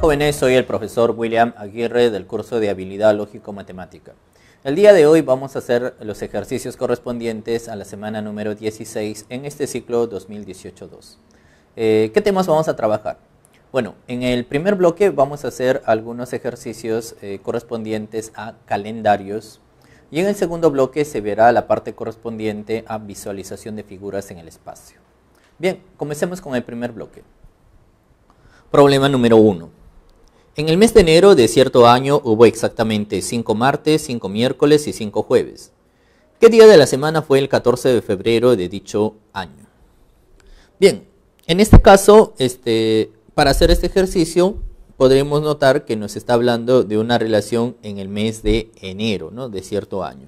Hola jóvenes, soy el profesor William Aguirre del curso de Habilidad Lógico-Matemática. El día de hoy vamos a hacer los ejercicios correspondientes a la semana número 16 en este ciclo 2018-2. Eh, ¿Qué temas vamos a trabajar? Bueno, en el primer bloque vamos a hacer algunos ejercicios eh, correspondientes a calendarios y en el segundo bloque se verá la parte correspondiente a visualización de figuras en el espacio. Bien, comencemos con el primer bloque. Problema número 1. En el mes de enero de cierto año hubo exactamente 5 martes, 5 miércoles y 5 jueves. ¿Qué día de la semana fue el 14 de febrero de dicho año? Bien, en este caso, este, para hacer este ejercicio, podremos notar que nos está hablando de una relación en el mes de enero, ¿no? De cierto año.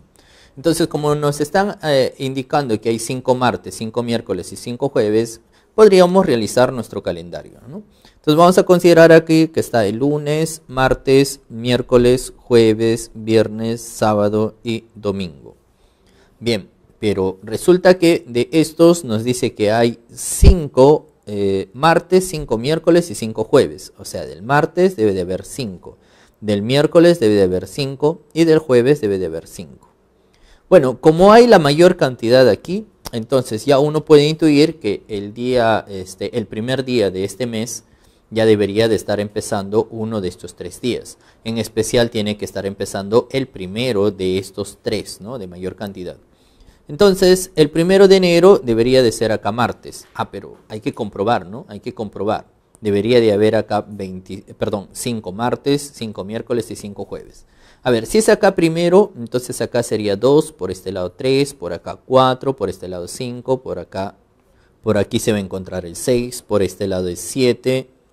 Entonces, como nos están eh, indicando que hay 5 martes, 5 miércoles y 5 jueves, podríamos realizar nuestro calendario, ¿no? Entonces vamos a considerar aquí que está el lunes, martes, miércoles, jueves, viernes, sábado y domingo. Bien, pero resulta que de estos nos dice que hay 5 eh, martes, 5 miércoles y 5 jueves. O sea, del martes debe de haber 5, del miércoles debe de haber 5 y del jueves debe de haber 5. Bueno, como hay la mayor cantidad aquí, entonces ya uno puede intuir que el día, este, el primer día de este mes, ya debería de estar empezando uno de estos tres días. En especial tiene que estar empezando el primero de estos tres, ¿no? De mayor cantidad. Entonces, el primero de enero debería de ser acá martes. Ah, pero hay que comprobar, ¿no? Hay que comprobar. Debería de haber acá 20, perdón, 5 martes, 5 miércoles y 5 jueves. A ver, si es acá primero, entonces acá sería 2, por este lado 3, por acá 4, por este lado 5, por acá, por aquí se va a encontrar el 6, por este lado el 7,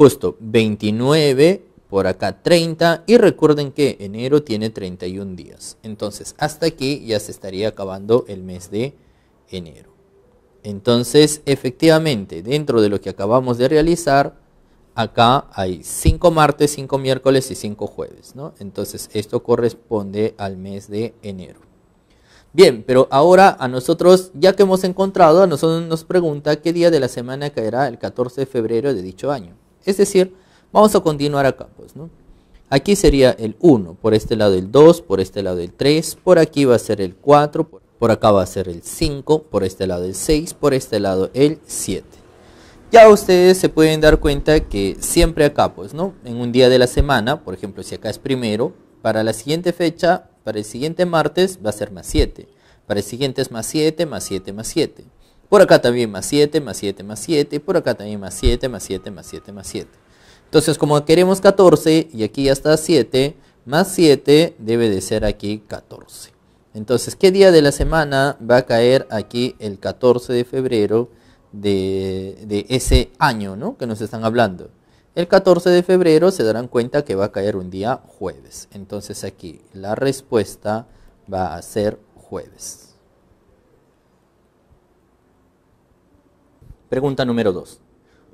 justo 29 por acá 30 y recuerden que enero tiene 31 días. Entonces hasta aquí ya se estaría acabando el mes de enero. Entonces efectivamente dentro de lo que acabamos de realizar acá hay 5 martes, 5 miércoles y 5 jueves. Entonces esto corresponde al mes de enero. Bien, pero ahora a nosotros, ya que hemos encontrado, a nosotros nos pregunta qué día de la semana caerá el 14 de febrero de dicho año. Es decir, vamos a continuar acá, pues, ¿no? Aquí sería el 1, por este lado el 2, por este lado el 3, por aquí va a ser el 4, por acá va a ser el 5, por este lado el 6, por este lado el 7. Ya ustedes se pueden dar cuenta que siempre acá, pues, ¿no? En un día de la semana, por ejemplo, si acá es primero, para la siguiente fecha, para el siguiente martes va a ser más 7, para el siguiente es más 7, más 7, más 7. Por acá también más 7, más 7, más 7. Por acá también más 7, más 7, más 7, más 7. Entonces, como queremos 14 y aquí ya está 7, más 7 debe de ser aquí 14. Entonces, ¿qué día de la semana va a caer aquí el 14 de febrero de, de ese año ¿no? que nos están hablando? El 14 de febrero se darán cuenta que va a caer un día jueves. Entonces aquí la respuesta va a ser jueves. Pregunta número 2.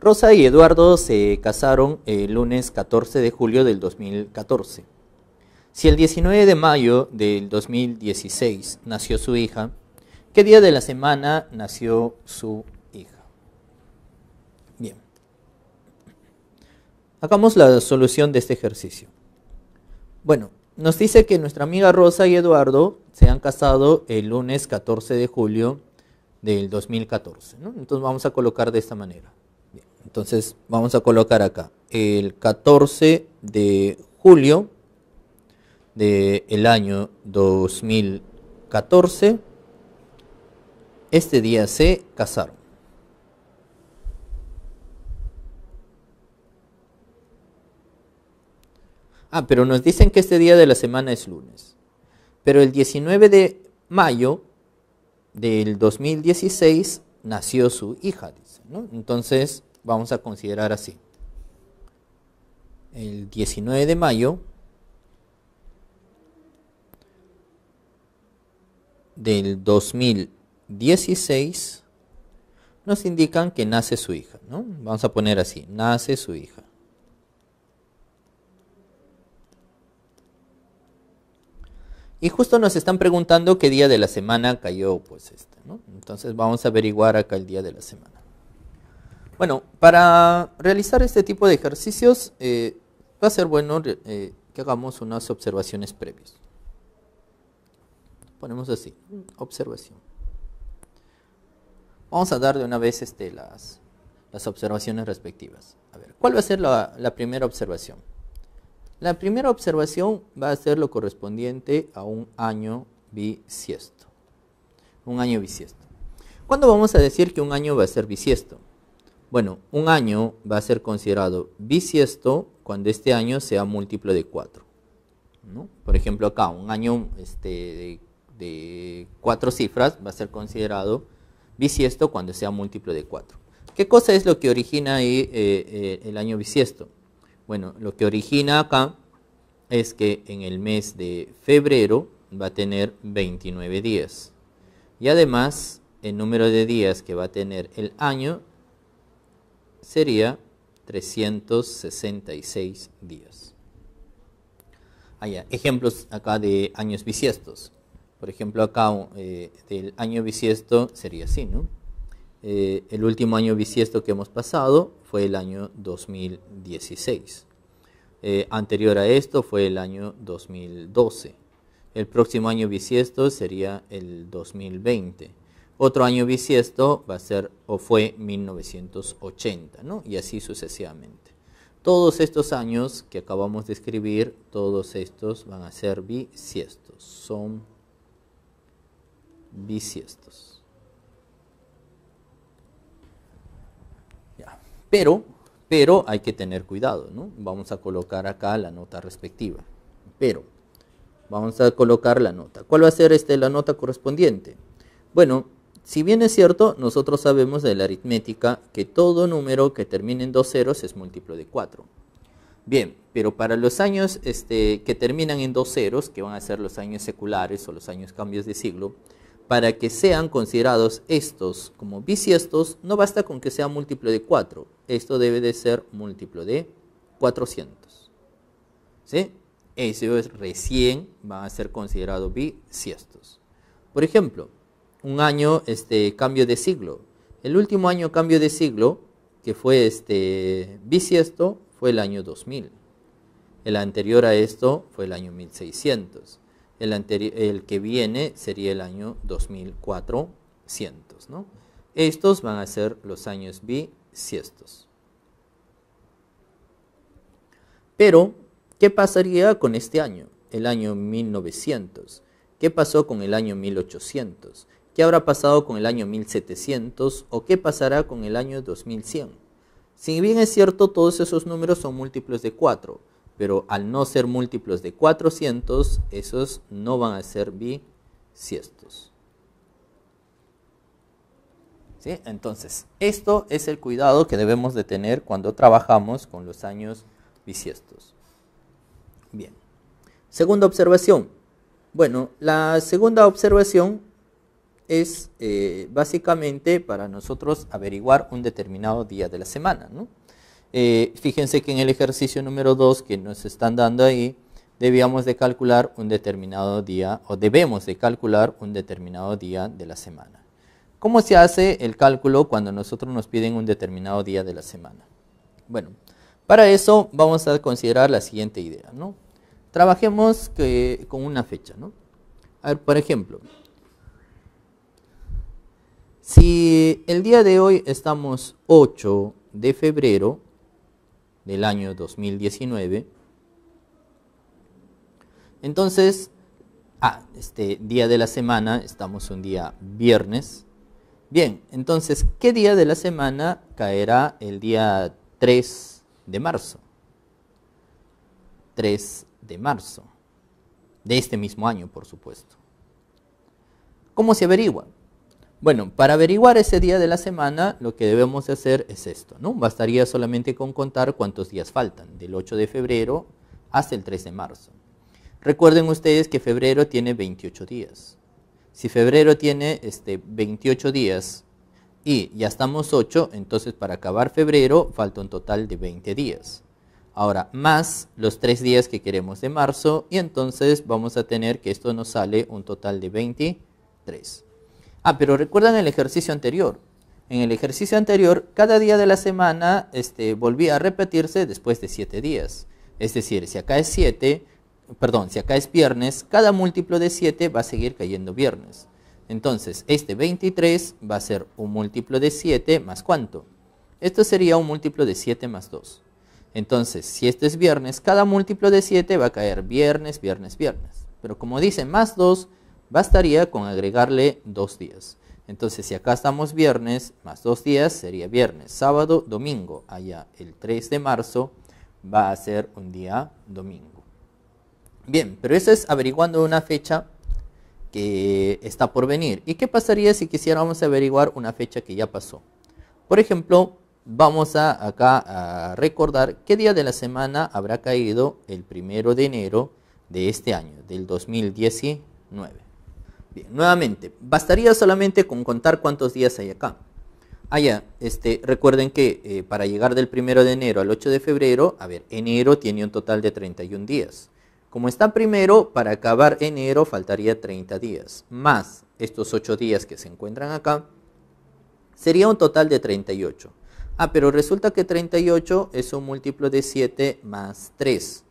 Rosa y Eduardo se casaron el lunes 14 de julio del 2014. Si el 19 de mayo del 2016 nació su hija, ¿qué día de la semana nació su hija? Bien. Hagamos la solución de este ejercicio. Bueno, nos dice que nuestra amiga Rosa y Eduardo se han casado el lunes 14 de julio del 2014. Entonces vamos a colocar de esta manera. entonces vamos a colocar acá el 14 de julio del el año 2014. Este día se casaron. Ah, pero nos dicen que este día de la semana es lunes. Pero el 19 de mayo del 2016 nació su hija, Entonces vamos a considerar así. El 19 de mayo del 2016 nos indican que nace su hija, ¿no? Vamos a poner así, nace su hija. Y justo nos están preguntando qué día de la semana cayó pues este, Entonces vamos a averiguar acá el día de la semana. Bueno, para realizar este tipo de ejercicios eh, va a ser bueno eh, que hagamos unas observaciones previas. Ponemos así, observación. Vamos a dar de una vez este, las, observaciones respectivas. A ver, ¿cuál va a ser la primera observación? La primera observación va a ser lo correspondiente a un año bisiesto. Un año bisiesto. ¿Cuándo vamos a decir que un año va a ser bisiesto? Bueno, un año va a ser considerado bisiesto cuando este año sea múltiplo de 4. Por ejemplo, acá un año este, de, cuatro cifras va a ser considerado bisiesto cuando sea múltiplo de 4. ¿Qué cosa es lo que origina eh, eh, el año bisiesto? Bueno, lo que origina acá es que en el mes de febrero va a tener 29 días. Y además, el número de días que va a tener el año sería 366 días. Hay ah, Ejemplos acá de años bisiestos. Por ejemplo, acá eh, del año bisiesto sería así, ¿no? Eh, el último año bisiesto que hemos pasado fue el año 2016. Eh, anterior a esto fue el año 2012. El próximo año bisiesto sería el 2020. Otro año bisiesto va a ser o fue 1980, ¿no? Y así sucesivamente. Todos estos años que acabamos de escribir, todos estos van a ser bisiestos. Son bisiestos. Pero, pero hay que tener cuidado, ¿no? Vamos a colocar acá la nota respectiva. Pero, vamos a colocar la nota. ¿Cuál va a ser este, la nota correspondiente? Bueno, si bien es cierto, nosotros sabemos de la aritmética que todo número que termine en dos ceros es múltiplo de 4. Bien, pero para los años este, que terminan en dos ceros, que van a ser los años seculares o los años cambios de siglo, para que sean considerados estos como bisiestos, no basta con que sea múltiplo de 4. Esto debe de ser múltiplo de 400. ¿Sí? es recién van a ser considerados bisiestos. Por ejemplo, un año este, cambio de siglo. El último año cambio de siglo, que fue este, bisiesto, fue el año 2000. El anterior a esto fue el año 1600. El, que viene sería el año 2400. ¿no? Estos van a ser los años bisiestos. Pero, ¿qué pasaría con este año? El año 1900. ¿Qué pasó con el año 1800? ¿Qué habrá pasado con el año 1700? ¿O qué pasará con el año 2100? Si bien es cierto, todos esos números son múltiplos de 4 pero al no ser múltiplos de 400, esos no van a ser bisiestos. ¿Sí? Entonces, esto es el cuidado que debemos de tener cuando trabajamos con los años bisiestos. Bien. Segunda observación. Bueno, la segunda observación es eh, básicamente para nosotros averiguar un determinado día de la semana, ¿no? Eh, fíjense que en el ejercicio número 2 que nos están dando ahí, debíamos de calcular un determinado día o debemos de calcular un determinado día de la semana. ¿Cómo se hace el cálculo cuando nosotros nos piden un determinado día de la semana? Bueno, para eso vamos a considerar la siguiente idea, ¿no? Trabajemos con una fecha, ¿no? A ver, por ejemplo, si el día de hoy estamos 8 de febrero, del año 2019. Entonces, ah, este día de la semana, estamos un día viernes. Bien, entonces, ¿qué día de la semana caerá el día 3 de marzo? 3 de marzo, de este mismo año, por supuesto. ¿Cómo se averigua? Bueno, para averiguar ese día de la semana, lo que debemos hacer es esto, ¿no? Bastaría solamente con contar cuántos días faltan, del 8 de febrero hasta el 3 de marzo. Recuerden ustedes que febrero tiene 28 días. Si febrero tiene este, 28 días y ya estamos 8, entonces para acabar febrero falta un total de 20 días. Ahora, más los 3 días que queremos de marzo y entonces vamos a tener que esto nos sale un total de 23. Ah, pero recuerdan el ejercicio anterior. En el ejercicio anterior, cada día de la semana este, volvía a repetirse después de 7 días. Es decir, si acá es 7, perdón, si acá es viernes, cada múltiplo de 7 va a seguir cayendo viernes. Entonces, este 23 va a ser un múltiplo de 7 más cuánto. Esto sería un múltiplo de 7 más 2. Entonces, si este es viernes, cada múltiplo de 7 va a caer viernes, viernes, viernes. Pero como dice más 2, bastaría con agregarle dos días. Entonces, si acá estamos viernes, más dos días sería viernes, sábado, domingo. Allá el 3 de marzo va a ser un día domingo. Bien, pero eso es averiguando una fecha que está por venir. ¿Y qué pasaría si quisiéramos averiguar una fecha que ya pasó? Por ejemplo, vamos a, acá a recordar qué día de la semana habrá caído el primero de enero de este año, del 2019. Bien, nuevamente, bastaría solamente con contar cuántos días hay acá. Ah, este, recuerden que eh, para llegar del primero de enero al 8 de febrero, a ver, enero tiene un total de 31 días. Como está primero, para acabar enero faltaría 30 días, más estos 8 días que se encuentran acá, sería un total de 38. Ah, pero resulta que 38 es un múltiplo de 7 más 3.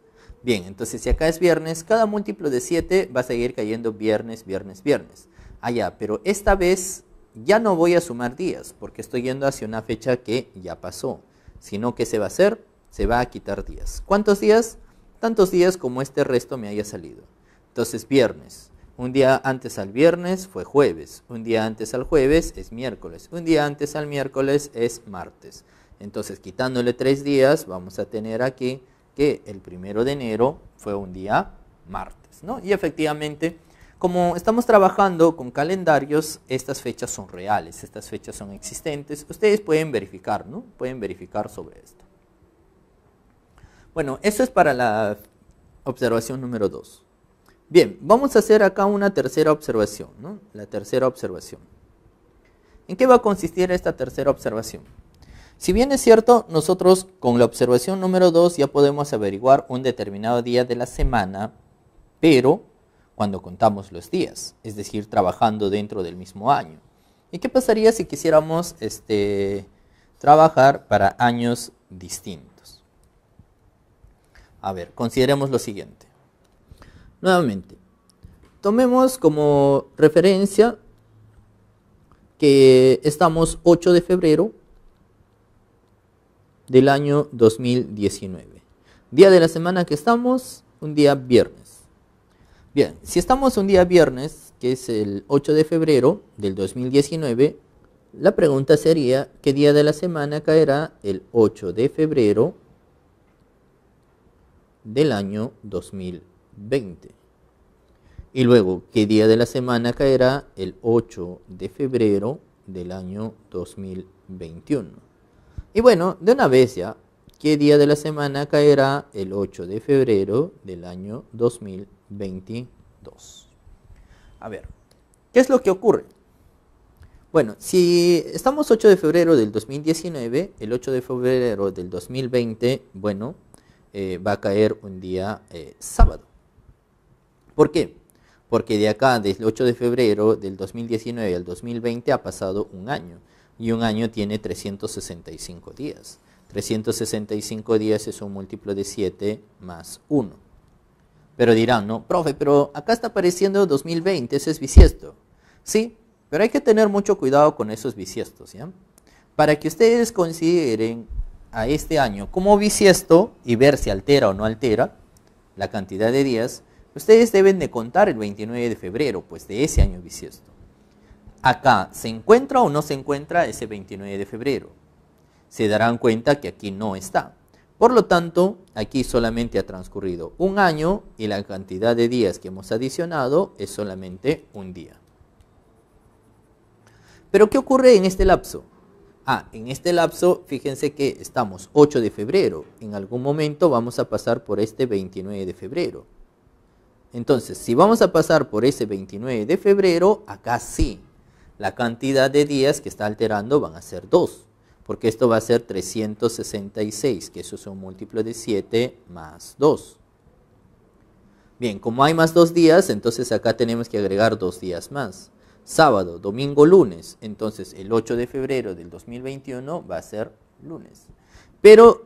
Bien, entonces si acá es viernes, cada múltiplo de 7 va a seguir cayendo viernes, viernes, viernes. Allá, ah, pero esta vez ya no voy a sumar días porque estoy yendo hacia una fecha que ya pasó, sino que se va a hacer, se va a quitar días. ¿Cuántos días? Tantos días como este resto me haya salido. Entonces viernes, un día antes al viernes fue jueves, un día antes al jueves es miércoles, un día antes al miércoles es martes. Entonces quitándole tres días vamos a tener aquí que el primero de enero fue un día martes, ¿no? Y efectivamente, como estamos trabajando con calendarios, estas fechas son reales, estas fechas son existentes. Ustedes pueden verificar, ¿no? Pueden verificar sobre esto. Bueno, eso es para la observación número 2. Bien, vamos a hacer acá una tercera observación, ¿no? La tercera observación. ¿En qué va a consistir esta tercera observación? Si bien es cierto, nosotros con la observación número 2 ya podemos averiguar un determinado día de la semana, pero cuando contamos los días, es decir, trabajando dentro del mismo año. ¿Y qué pasaría si quisiéramos este, trabajar para años distintos? A ver, consideremos lo siguiente. Nuevamente, tomemos como referencia que estamos 8 de febrero del año 2019. Día de la semana que estamos, un día viernes. Bien, si estamos un día viernes, que es el 8 de febrero del 2019, la pregunta sería, ¿qué día de la semana caerá el 8 de febrero del año 2020? Y luego, ¿qué día de la semana caerá el 8 de febrero del año 2021? Y bueno, de una vez ya, ¿qué día de la semana caerá el 8 de febrero del año 2022? A ver, ¿qué es lo que ocurre? Bueno, si estamos 8 de febrero del 2019, el 8 de febrero del 2020, bueno, eh, va a caer un día eh, sábado. ¿Por qué? Porque de acá, desde el 8 de febrero del 2019 al 2020, ha pasado un año y un año tiene 365 días. 365 días es un múltiplo de 7 más 1. Pero dirán, no, profe, pero acá está apareciendo 2020, ese es bisiesto. Sí, pero hay que tener mucho cuidado con esos bisiestos, ¿ya? Para que ustedes consideren a este año como bisiesto y ver si altera o no altera la cantidad de días, ustedes deben de contar el 29 de febrero, pues de ese año bisiesto acá se encuentra o no se encuentra ese 29 de febrero. Se darán cuenta que aquí no está. Por lo tanto, aquí solamente ha transcurrido un año y la cantidad de días que hemos adicionado es solamente un día. Pero ¿qué ocurre en este lapso? Ah, en este lapso, fíjense que estamos 8 de febrero. En algún momento vamos a pasar por este 29 de febrero. Entonces, si vamos a pasar por ese 29 de febrero, acá sí, la cantidad de días que está alterando van a ser 2, porque esto va a ser 366, que eso es un múltiplo de 7 más 2. Bien, como hay más dos días, entonces acá tenemos que agregar dos días más. Sábado, domingo, lunes. Entonces el 8 de febrero del 2021 va a ser lunes. Pero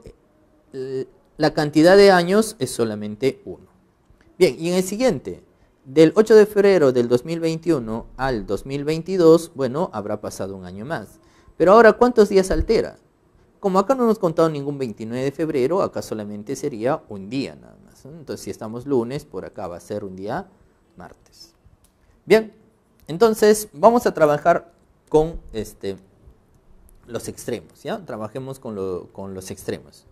eh, la cantidad de años es solamente 1. Bien, y en el siguiente, del 8 de febrero del 2021 al 2022, bueno, habrá pasado un año más. Pero ahora, ¿cuántos días altera? Como acá no hemos contado ningún 29 de febrero, acá solamente sería un día nada más. Entonces, si estamos lunes, por acá va a ser un día martes. Bien, entonces vamos a trabajar con este, los extremos, ¿ya? Trabajemos con, los extremos.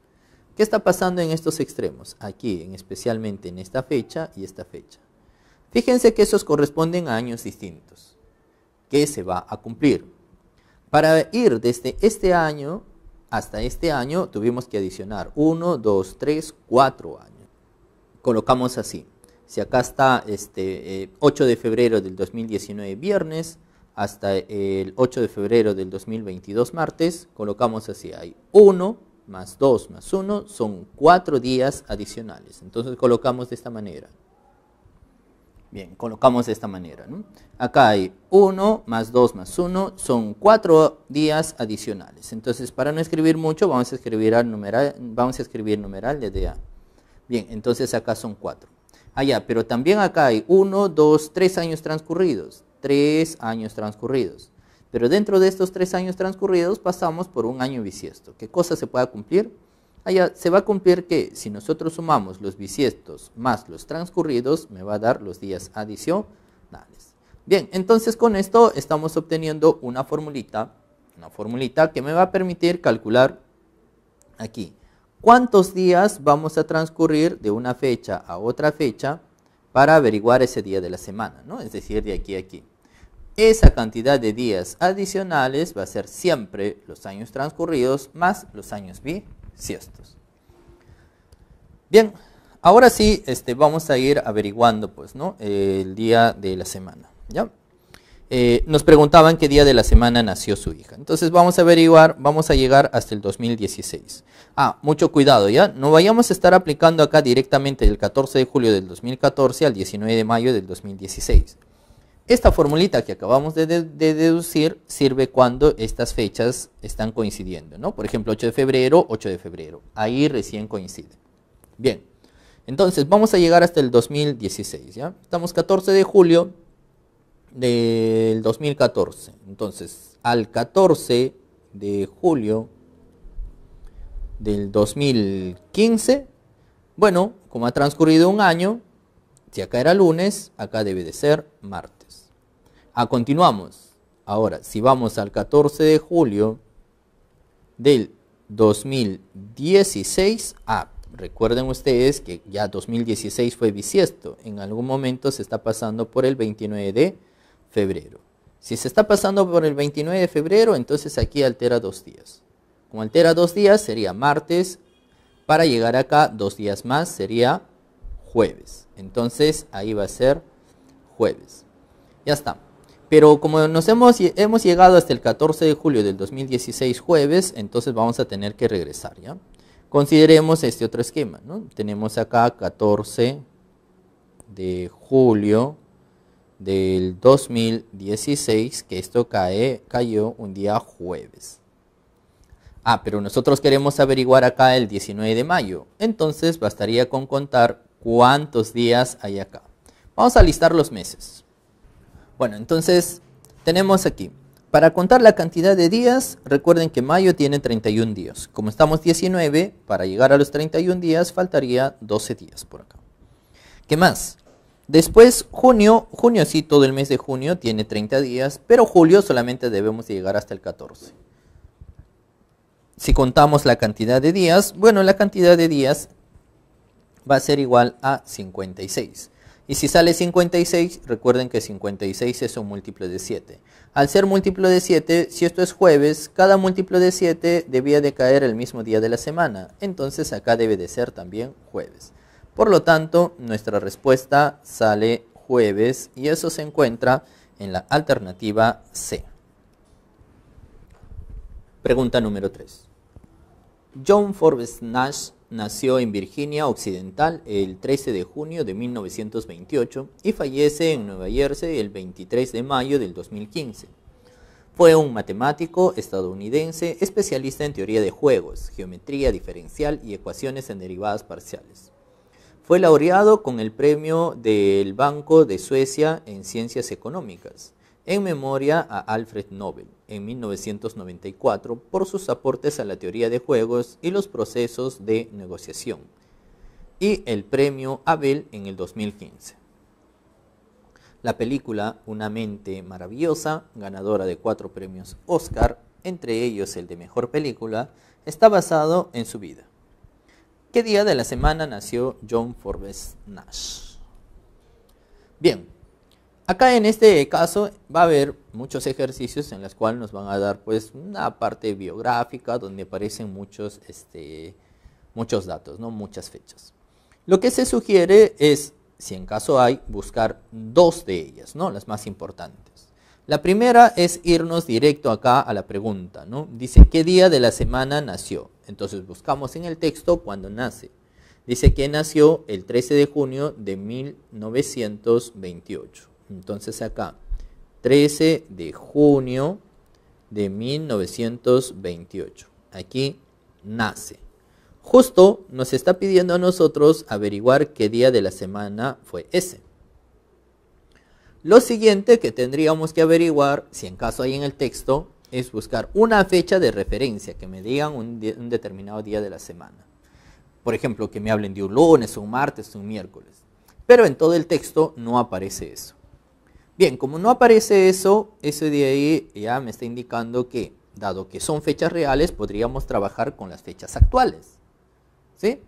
¿Qué está pasando en estos extremos? Aquí, en especialmente en esta fecha y esta fecha. Fíjense que esos corresponden a años distintos, ¿Qué se va a cumplir. Para ir desde este año hasta este año tuvimos que adicionar 1, 2, 3, 4 años. Colocamos así. Si acá está este, 8 eh, de febrero del 2019 viernes hasta el 8 de febrero del 2022 martes, colocamos así. Hay 1 más 2 más 1 son 4 días adicionales. Entonces colocamos de esta manera. Bien, colocamos de esta manera. Acá hay 1 más 2 más 1, son 4 días adicionales. Entonces, para no escribir mucho, vamos a escribir numeral, vamos a de DA. Bien, entonces acá son 4. Allá, ah, pero también acá hay 1, 2, 3 años transcurridos. 3 años transcurridos. Pero dentro de estos 3 años transcurridos pasamos por un año bisiesto. ¿Qué cosa se puede cumplir? se va a cumplir que si nosotros sumamos los bisiestos más los transcurridos, me va a dar los días adicionales. Bien, entonces con esto estamos obteniendo una formulita, una formulita que me va a permitir calcular aquí cuántos días vamos a transcurrir de una fecha a otra fecha para averiguar ese día de la semana, ¿no? Es decir, de aquí a aquí. Esa cantidad de días adicionales va a ser siempre los años transcurridos más los años b. Bien, ahora sí este, vamos a ir averiguando pues, ¿no? el día de la semana. ¿ya? Eh, nos preguntaban qué día de la semana nació su hija. Entonces vamos a averiguar, vamos a llegar hasta el 2016. Ah, mucho cuidado, ¿ya? No vayamos a estar aplicando acá directamente del 14 de julio del 2014 al 19 de mayo del 2016. Esta formulita que acabamos de, deducir sirve cuando estas fechas están coincidiendo, ¿no? Por ejemplo, 8 de febrero, 8 de febrero. Ahí recién coincide. Bien, entonces vamos a llegar hasta el 2016, ¿ya? Estamos 14 de julio del 2014. Entonces, al 14 de julio del 2015, bueno, como ha transcurrido un año, si acá era lunes, acá debe de ser martes. Ah, continuamos. Ahora, si vamos al 14 de julio del 2016, ah, recuerden ustedes que ya 2016 fue bisiesto, en algún momento se está pasando por el 29 de febrero. Si se está pasando por el 29 de febrero, entonces aquí altera dos días. Como altera dos días, sería martes. Para llegar acá, dos días más, sería jueves. Entonces, ahí va a ser jueves. Ya está. Pero como nos hemos, hemos llegado hasta el 14 de julio del 2016 jueves, entonces vamos a tener que regresar, ¿ya? Consideremos este otro esquema, Tenemos acá 14 de julio del 2016, que esto cae, cayó un día jueves. Ah, pero nosotros queremos averiguar acá el 19 de mayo. Entonces bastaría con contar cuántos días hay acá. Vamos a listar los meses. Bueno, entonces tenemos aquí. Para contar la cantidad de días, recuerden que mayo tiene 31 días. Como estamos 19, para llegar a los 31 días faltaría 12 días por acá. ¿Qué más? Después, junio, junio sí, todo el mes de junio tiene 30 días, pero julio solamente debemos llegar hasta el 14. Si contamos la cantidad de días, bueno, la cantidad de días va a ser igual a 56. Y si sale 56, recuerden que 56 es un múltiplo de 7. Al ser múltiplo de 7, si esto es jueves, cada múltiplo de 7 debía de caer el mismo día de la semana. Entonces acá debe de ser también jueves. Por lo tanto, nuestra respuesta sale jueves y eso se encuentra en la alternativa C. Pregunta número 3. John Forbes Nash nació en Virginia Occidental el 13 de junio de 1928 y fallece en Nueva Jersey el 23 de mayo del 2015. Fue un matemático estadounidense especialista en teoría de juegos, geometría diferencial y ecuaciones en derivadas parciales. Fue laureado con el premio del Banco de Suecia en Ciencias Económicas, en memoria a Alfred Nobel en 1994 por sus aportes a la teoría de juegos y los procesos de negociación, y el premio Abel en el 2015. La película Una mente maravillosa, ganadora de cuatro premios Oscar, entre ellos el de Mejor Película, está basado en su vida. ¿Qué día de la semana nació John Forbes Nash? Bien, Acá en este caso va a haber muchos ejercicios en los cuales nos van a dar pues una parte biográfica donde aparecen muchos, este, muchos datos, ¿no? muchas fechas. Lo que se sugiere es, si en caso hay, buscar dos de ellas, ¿no? las más importantes. La primera es irnos directo acá a la pregunta, ¿no? Dice, ¿qué día de la semana nació? Entonces buscamos en el texto cuando nace. Dice que nació el 13 de junio de 1928. Entonces acá, 13 de junio de 1928. Aquí nace. Justo nos está pidiendo a nosotros averiguar qué día de la semana fue ese. Lo siguiente que tendríamos que averiguar, si en caso hay en el texto, es buscar una fecha de referencia que me digan un, determinado día de la semana. Por ejemplo, que me hablen de un lunes, un martes, un miércoles. Pero en todo el texto no aparece eso. Bien, como no aparece eso, ese de ahí ya me está indicando que, dado que son fechas reales, podríamos trabajar con las fechas actuales. ¿Sí?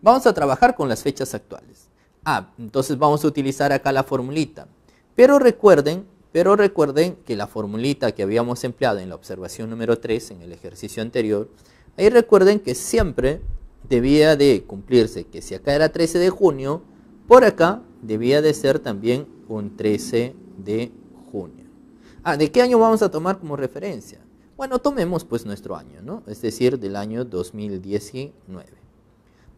Vamos a trabajar con las fechas actuales. Ah, entonces vamos a utilizar acá la formulita. Pero recuerden, pero recuerden que la formulita que habíamos empleado en la observación número 3, en el ejercicio anterior, ahí recuerden que siempre debía de cumplirse que si acá era 13 de junio, por acá debía de ser también con 13 de junio. Ah, ¿de qué año vamos a tomar como referencia? Bueno, tomemos pues nuestro año, ¿no? Es decir, del año 2019.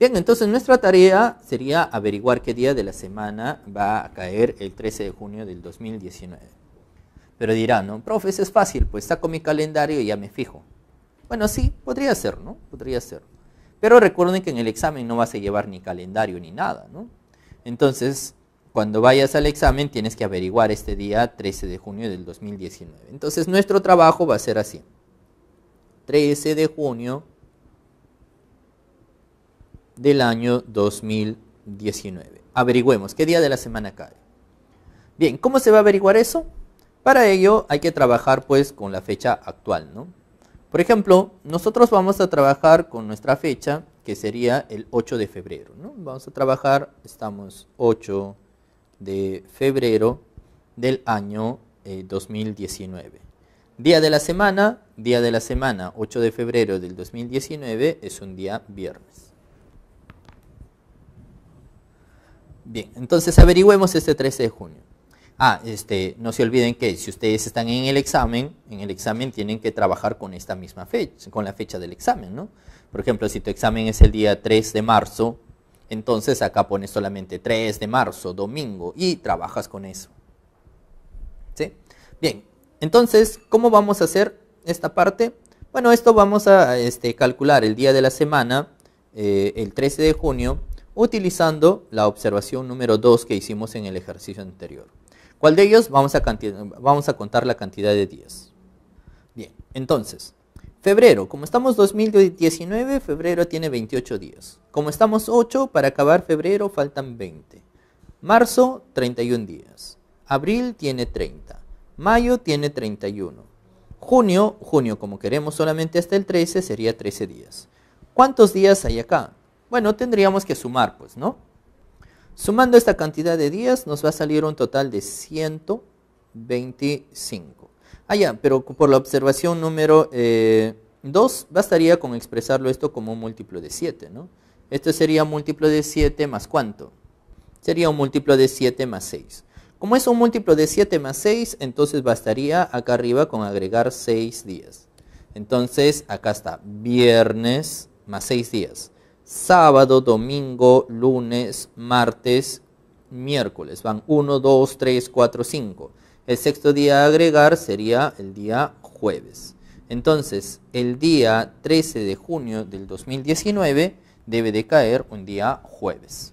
Bien, entonces nuestra tarea sería averiguar qué día de la semana va a caer el 13 de junio del 2019. Pero dirán, ¿no? Profe, eso es fácil, pues saco mi calendario y ya me fijo. Bueno, sí, podría ser, ¿no? Podría ser. Pero recuerden que en el examen no vas a llevar ni calendario ni nada, ¿no? Entonces, cuando vayas al examen tienes que averiguar este día 13 de junio del 2019. Entonces nuestro trabajo va a ser así. 13 de junio del año 2019. Averigüemos qué día de la semana cae. Bien, ¿cómo se va a averiguar eso? Para ello hay que trabajar pues con la fecha actual, ¿no? Por ejemplo, nosotros vamos a trabajar con nuestra fecha que sería el 8 de febrero, ¿no? Vamos a trabajar, estamos 8 de febrero del año 2019. Eh, día de la semana, día de la semana 8 de febrero del 2019 es un día viernes. Bien, entonces averigüemos este 13 de junio. Ah, este, no se olviden que si ustedes están en el examen, en el examen tienen que trabajar con esta misma fecha, con la fecha del examen, ¿no? Por ejemplo, si tu examen es el día 3 de marzo, entonces acá pones solamente 3 de marzo, domingo, y trabajas con eso. ¿Sí? Bien, entonces, ¿cómo vamos a hacer esta parte? Bueno, esto vamos a este, calcular el día de la semana, eh, el 13 de junio, utilizando la observación número 2 que hicimos en el ejercicio anterior. ¿Cuál de ellos? vamos a contar la cantidad de días. Bien, entonces, Febrero, como estamos 2019, febrero tiene 28 días. Como estamos 8, para acabar febrero faltan 20. Marzo, 31 días. Abril tiene 30. Mayo tiene 31. Junio, junio como queremos solamente hasta el 13, sería 13 días. ¿Cuántos días hay acá? Bueno, tendríamos que sumar, pues, ¿no? Sumando esta cantidad de días nos va a salir un total de 125. Ah, ya, pero por la observación número 2 eh, bastaría con expresarlo esto como un múltiplo de 7, ¿no? Esto sería un múltiplo de 7 más cuánto? Sería un múltiplo de 7 más 6. Como es un múltiplo de 7 más 6, entonces bastaría acá arriba con agregar 6 días. Entonces, acá está, viernes más 6 días. Sábado, domingo, lunes, martes, miércoles. Van 1, 2, 3, 4, 5. El sexto día a agregar sería el día jueves. Entonces, el día 13 de junio del 2019 debe de caer un día jueves.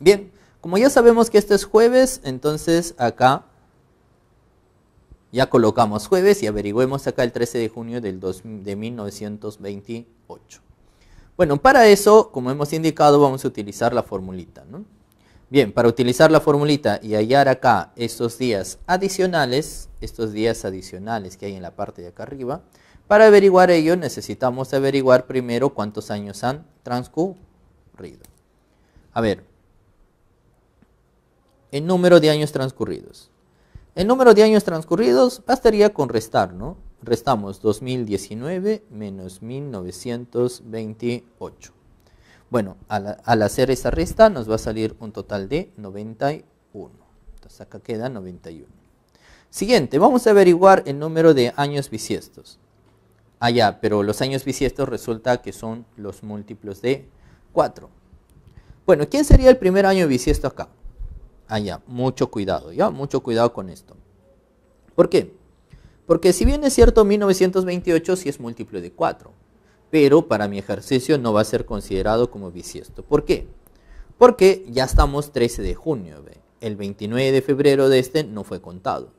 Bien, como ya sabemos que este es jueves, entonces acá ya colocamos jueves y averigüemos acá el 13 de junio del de 1928. Bueno, para eso, como hemos indicado, vamos a utilizar la formulita, ¿no? Bien, para utilizar la formulita y hallar acá estos días adicionales, estos días adicionales que hay en la parte de acá arriba, para averiguar ello necesitamos averiguar primero cuántos años han transcurrido. A ver, el número de años transcurridos. El número de años transcurridos bastaría con restar, ¿no? Restamos 2019 menos 1928. Bueno, al, hacer esa resta nos va a salir un total de 91. Entonces acá queda 91. Siguiente, vamos a averiguar el número de años bisiestos. Allá, ah, pero los años bisiestos resulta que son los múltiplos de 4. Bueno, ¿quién sería el primer año bisiesto acá? Allá. Ah, mucho cuidado, ya, mucho cuidado con esto. ¿Por qué? Porque si bien es cierto, 1928 sí es múltiplo de 4 pero para mi ejercicio no va a ser considerado como bisiesto. ¿Por qué? Porque ya estamos 13 de junio, el 29 de febrero de este no fue contado.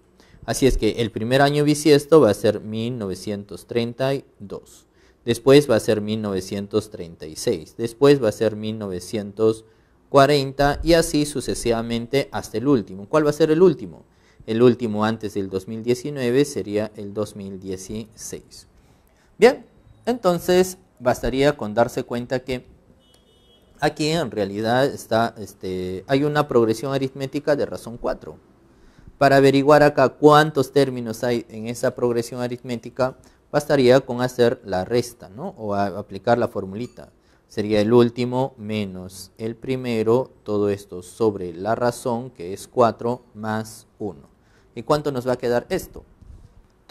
Así es que el primer año bisiesto va a ser 1932, después va a ser 1936, después va a ser 1940 y así sucesivamente hasta el último. ¿Cuál va a ser el último? El último antes del 2019 sería el 2016. Bien, entonces, bastaría con darse cuenta que aquí en realidad está, este, hay una progresión aritmética de razón 4. Para averiguar acá cuántos términos hay en esa progresión aritmética, bastaría con hacer la resta, ¿no? O aplicar la formulita. Sería el último menos el primero, todo esto sobre la razón, que es 4 más 1. ¿Y cuánto nos va a quedar esto?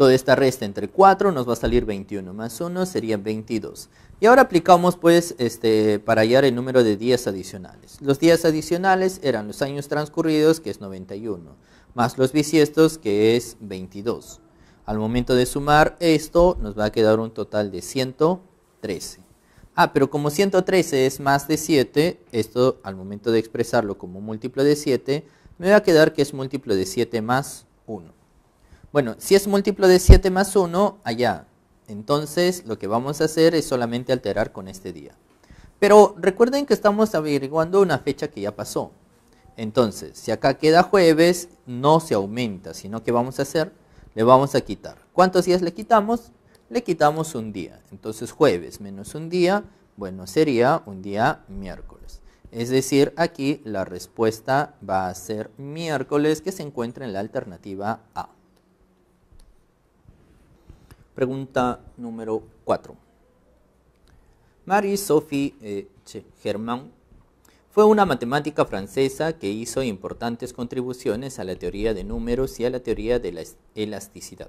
Toda esta resta entre 4 nos va a salir 21, más 1 sería 22. Y ahora aplicamos pues este, para hallar el número de días adicionales. Los días adicionales eran los años transcurridos, que es 91, más los bisiestos, que es 22. Al momento de sumar esto, nos va a quedar un total de 113. Ah, pero como 113 es más de 7, esto al momento de expresarlo como múltiplo de 7, me va a quedar que es múltiplo de 7 más 1. Bueno, si es múltiplo de 7 más 1, allá. Entonces lo que vamos a hacer es solamente alterar con este día. Pero recuerden que estamos averiguando una fecha que ya pasó. Entonces, si acá queda jueves, no se aumenta, sino que vamos a hacer, le vamos a quitar. ¿Cuántos días le quitamos? Le quitamos un día. Entonces jueves menos un día, bueno, sería un día miércoles. Es decir, aquí la respuesta va a ser miércoles que se encuentra en la alternativa A. Pregunta número 4. Marie Sophie eh, Germain fue una matemática francesa que hizo importantes contribuciones a la teoría de números y a la teoría de la elasticidad.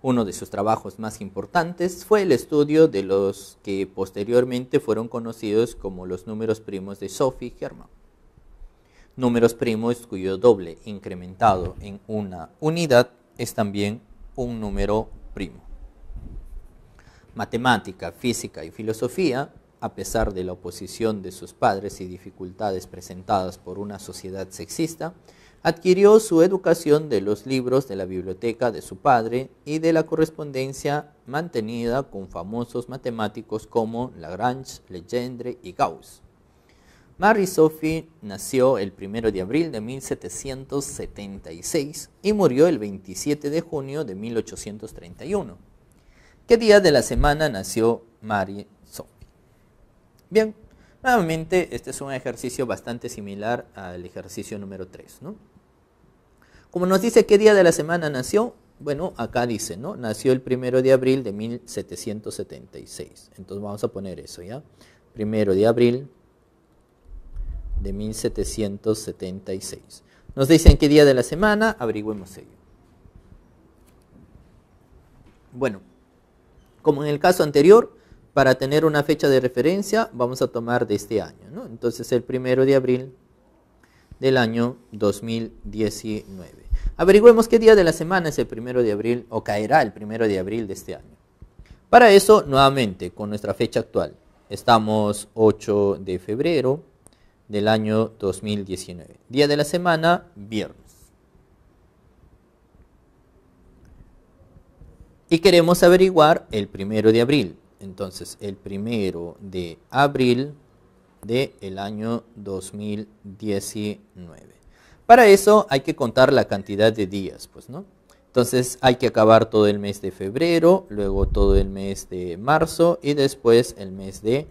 Uno de sus trabajos más importantes fue el estudio de los que posteriormente fueron conocidos como los números primos de Sophie Germain. Números primos cuyo doble incrementado en una unidad es también un número primo matemática, física y filosofía, a pesar de la oposición de sus padres y dificultades presentadas por una sociedad sexista, adquirió su educación de los libros de la biblioteca de su padre y de la correspondencia mantenida con famosos matemáticos como Lagrange, Legendre y Gauss. Marie Sophie nació el 1 de abril de 1776 y murió el 27 de junio de 1831. ¿Qué día de la semana nació mari Sophie? Bien, nuevamente este es un ejercicio bastante similar al ejercicio número 3, ¿no? Como nos dice qué día de la semana nació, bueno, acá dice, ¿no? Nació el primero de abril de 1776. Entonces vamos a poner eso, ¿ya? Primero de abril de 1776. Nos dicen qué día de la semana, averigüemos ello. Bueno, como en el caso anterior, para tener una fecha de referencia vamos a tomar de este año. ¿no? Entonces el primero de abril del año 2019. Averigüemos qué día de la semana es el primero de abril o caerá el primero de abril de este año. Para eso, nuevamente, con nuestra fecha actual. Estamos 8 de febrero del año 2019. Día de la semana, viernes. y queremos averiguar el primero de abril. Entonces, el primero de abril del el año 2019. Para eso hay que contar la cantidad de días, pues, ¿no? Entonces hay que acabar todo el mes de febrero, luego todo el mes de marzo y después el mes de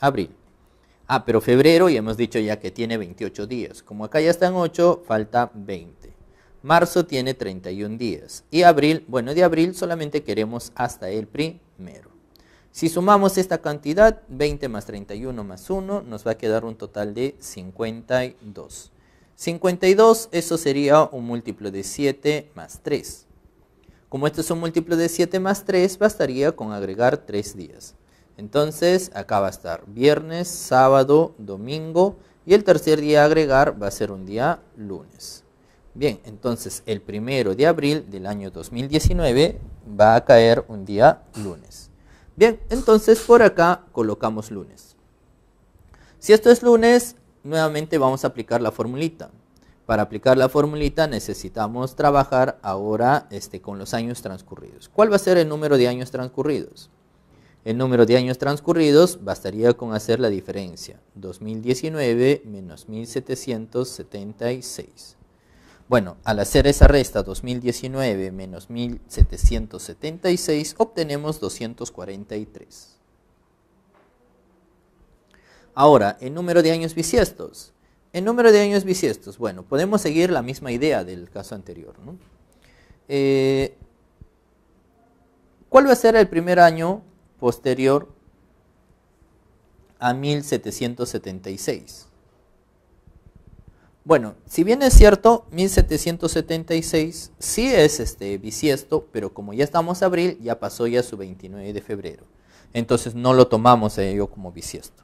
abril. Ah, pero febrero ya hemos dicho ya que tiene 28 días. Como acá ya están 8, falta 20. Marzo tiene 31 días y abril, bueno, de abril solamente queremos hasta el primero. Si sumamos esta cantidad, 20 más 31 más 1, nos va a quedar un total de 52. 52, eso sería un múltiplo de 7 más 3. Como este es un múltiplo de 7 más 3, bastaría con agregar 3 días. Entonces, acá va a estar viernes, sábado, domingo y el tercer día a agregar va a ser un día lunes. Bien, entonces el primero de abril del año 2019 va a caer un día lunes. Bien, entonces por acá colocamos lunes. Si esto es lunes, nuevamente vamos a aplicar la formulita. Para aplicar la formulita necesitamos trabajar ahora este, con los años transcurridos. ¿Cuál va a ser el número de años transcurridos? El número de años transcurridos bastaría con hacer la diferencia. 2019 menos 1776. Bueno, al hacer esa resta 2019 menos 1776 obtenemos 243. Ahora, el número de años bisiestos. El número de años bisiestos, bueno, podemos seguir la misma idea del caso anterior. ¿no? Eh, ¿Cuál va a ser el primer año posterior a 1776? Bueno, si bien es cierto, 1776 sí es este bisiesto, pero como ya estamos abril, ya pasó ya su 29 de febrero. Entonces no lo tomamos a ello como bisiesto.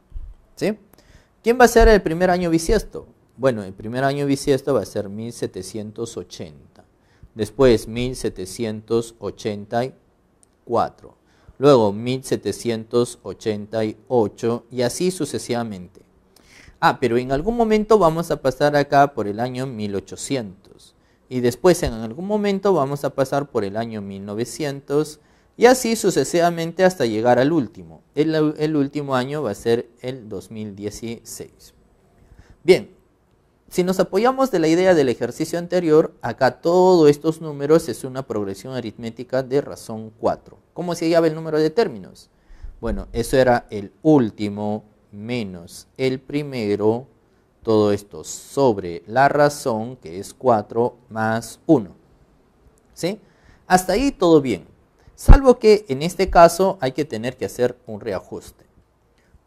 ¿sí? ¿Quién va a ser el primer año bisiesto? Bueno, el primer año bisiesto va a ser 1780. Después 1784. Luego 1788 y así sucesivamente. Ah, pero en algún momento vamos a pasar acá por el año 1800. Y después en algún momento vamos a pasar por el año 1900. Y así sucesivamente hasta llegar al último. El, último año va a ser el 2016. Bien, si nos apoyamos de la idea del ejercicio anterior, acá todos estos números es una progresión aritmética de razón 4. ¿Cómo se llama el número de términos? Bueno, eso era el último menos el primero, todo esto sobre la razón, que es 4 más 1. ¿Sí? Hasta ahí todo bien, salvo que en este caso hay que tener que hacer un reajuste.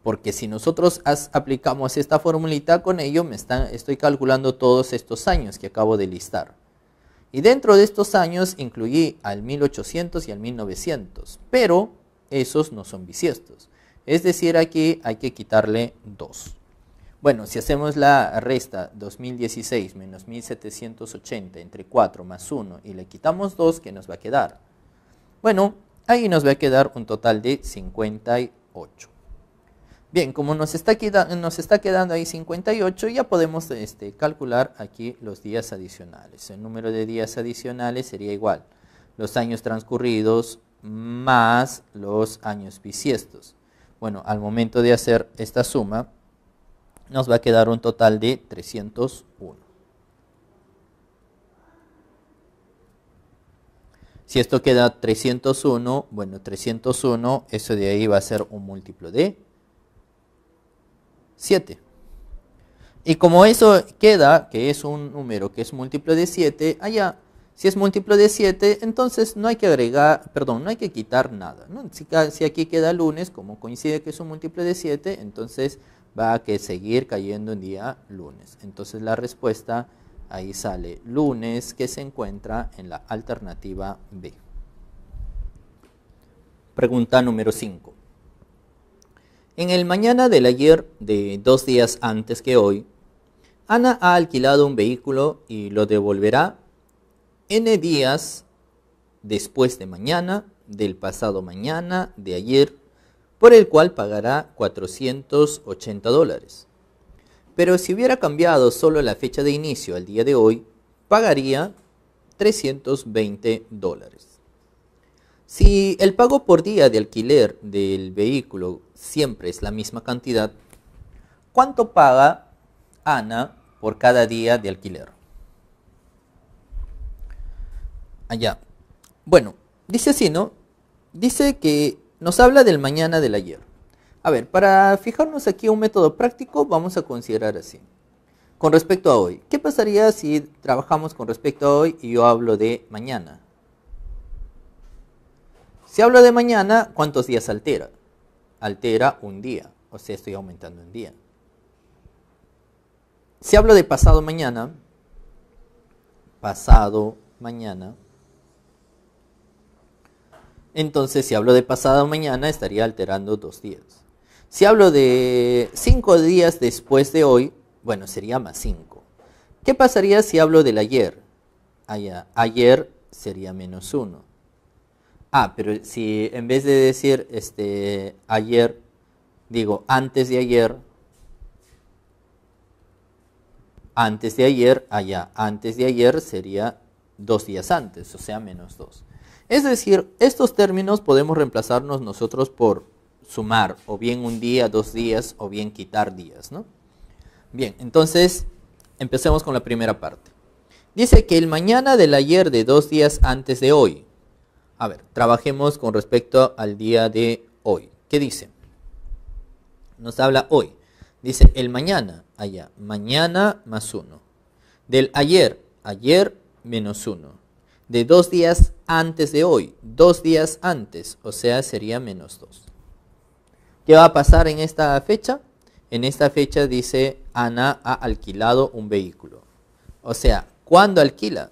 Porque si nosotros aplicamos esta formulita, con ello me están, estoy calculando todos estos años que acabo de listar. Y dentro de estos años incluí al 1800 y al 1900, pero esos no son bisiestos. Es decir, aquí hay que quitarle 2. Bueno, si hacemos la resta 2016 menos 1780 entre 4 más 1 y le quitamos 2, ¿qué nos va a quedar? Bueno, ahí nos va a quedar un total de 58. Bien, como nos está, nos está quedando ahí 58, ya podemos este, calcular aquí los días adicionales. El número de días adicionales sería igual. Los años transcurridos más los años bisiestos. Bueno, al momento de hacer esta suma, nos va a quedar un total de 301. Si esto queda 301, bueno, 301, eso de ahí va a ser un múltiplo de 7. Y como eso queda, que es un número que es múltiplo de 7, allá si es múltiplo de 7, entonces no hay que agregar, perdón, no hay que quitar nada. Si, aquí queda lunes, como coincide que es un múltiplo de 7, entonces va a que seguir cayendo en día lunes. Entonces la respuesta ahí sale lunes que se encuentra en la alternativa B. Pregunta número 5. En el mañana del ayer de dos días antes que hoy, Ana ha alquilado un vehículo y lo devolverá n días después de mañana, del pasado mañana, de ayer, por el cual pagará 480 dólares. Pero si hubiera cambiado solo la fecha de inicio al día de hoy, pagaría 320 dólares. Si el pago por día de alquiler del vehículo siempre es la misma cantidad, ¿cuánto paga Ana por cada día de alquiler? allá. Ah, bueno, dice así, ¿no? Dice que nos habla del mañana del ayer. A ver, para fijarnos aquí un método práctico, vamos a considerar así. Con respecto a hoy, ¿qué pasaría si trabajamos con respecto a hoy y yo hablo de mañana? Si hablo de mañana, ¿cuántos días altera? Altera un día, o sea, estoy aumentando un día. Si hablo de pasado mañana, pasado mañana, entonces, si hablo de pasado mañana, estaría alterando dos días. Si hablo de cinco días después de hoy, bueno, sería más cinco. ¿Qué pasaría si hablo del ayer? Allá, ayer sería menos uno. Ah, pero si en vez de decir este, ayer, digo antes de ayer, antes de ayer, allá, antes de ayer sería dos días antes, o sea, menos dos. Es decir, estos términos podemos reemplazarnos nosotros por sumar, o bien un día, dos días, o bien quitar días, ¿no? Bien, entonces, empecemos con la primera parte. Dice que el mañana del ayer de dos días antes de hoy. A ver, trabajemos con respecto al día de hoy. ¿Qué dice? Nos habla hoy. Dice el mañana, allá, mañana más uno. Del ayer, ayer menos 1. De dos días antes de hoy, dos días antes, o sea, sería menos 2. ¿Qué va a pasar en esta fecha? En esta fecha dice Ana ha alquilado un vehículo. O sea, ¿cuándo alquila?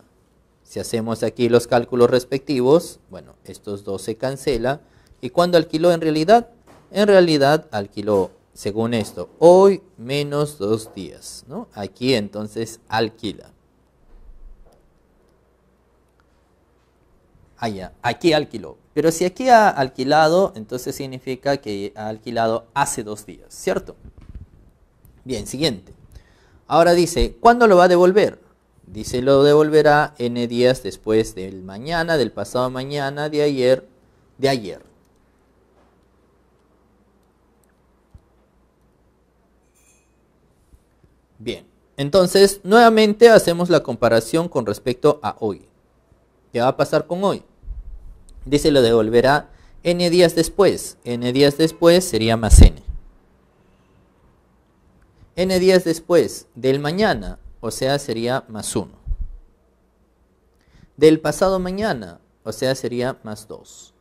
Si hacemos aquí los cálculos respectivos, bueno, estos dos se cancela. ¿Y cuándo alquiló en realidad? En realidad alquiló, según esto, hoy menos dos días, ¿no? Aquí entonces alquila. Ah, aquí alquiló. Pero si aquí ha alquilado, entonces significa que ha alquilado hace dos días, ¿cierto? Bien, siguiente. Ahora dice, ¿cuándo lo va a devolver? Dice, lo devolverá n días después del mañana, del pasado mañana, de ayer, de ayer. Bien, entonces nuevamente hacemos la comparación con respecto a hoy. ¿Qué va a pasar con hoy? Dice lo devolverá n días después. n días después sería más n. n días después del mañana, o sea, sería más 1. Del pasado mañana, o sea, sería más 2.